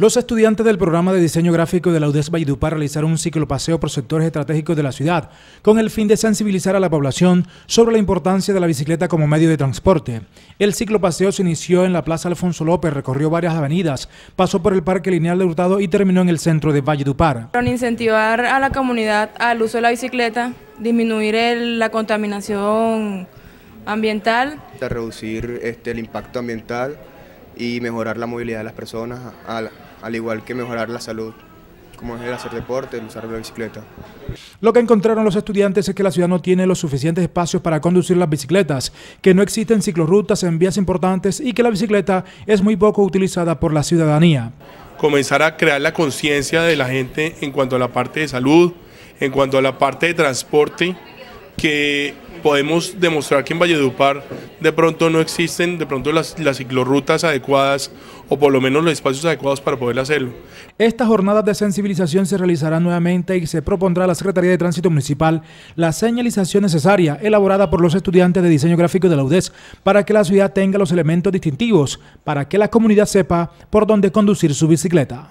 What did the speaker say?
Los estudiantes del programa de diseño gráfico de la UDES Valledupar realizaron un ciclopaseo por sectores estratégicos de la ciudad con el fin de sensibilizar a la población sobre la importancia de la bicicleta como medio de transporte. El ciclopaseo se inició en la Plaza Alfonso López, recorrió varias avenidas, pasó por el Parque Lineal de Hurtado y terminó en el centro de Valledupar. Para incentivar a la comunidad al uso de la bicicleta, disminuir la contaminación ambiental. Reducir este, el impacto ambiental y mejorar la movilidad de las personas al igual que mejorar la salud como es hacer deporte, usar la bicicleta. Lo que encontraron los estudiantes es que la ciudad no tiene los suficientes espacios para conducir las bicicletas, que no existen ciclorrutas en vías importantes y que la bicicleta es muy poco utilizada por la ciudadanía. Comenzar a crear la conciencia de la gente en cuanto a la parte de salud, en cuanto a la parte de transporte, que podemos demostrar que en Valledupar de pronto no existen de pronto las, las ciclorrutas adecuadas o por lo menos los espacios adecuados para poder hacerlo. Esta jornada de sensibilización se realizará nuevamente y se propondrá a la Secretaría de Tránsito Municipal la señalización necesaria elaborada por los estudiantes de diseño gráfico de la UDES para que la ciudad tenga los elementos distintivos, para que la comunidad sepa por dónde conducir su bicicleta.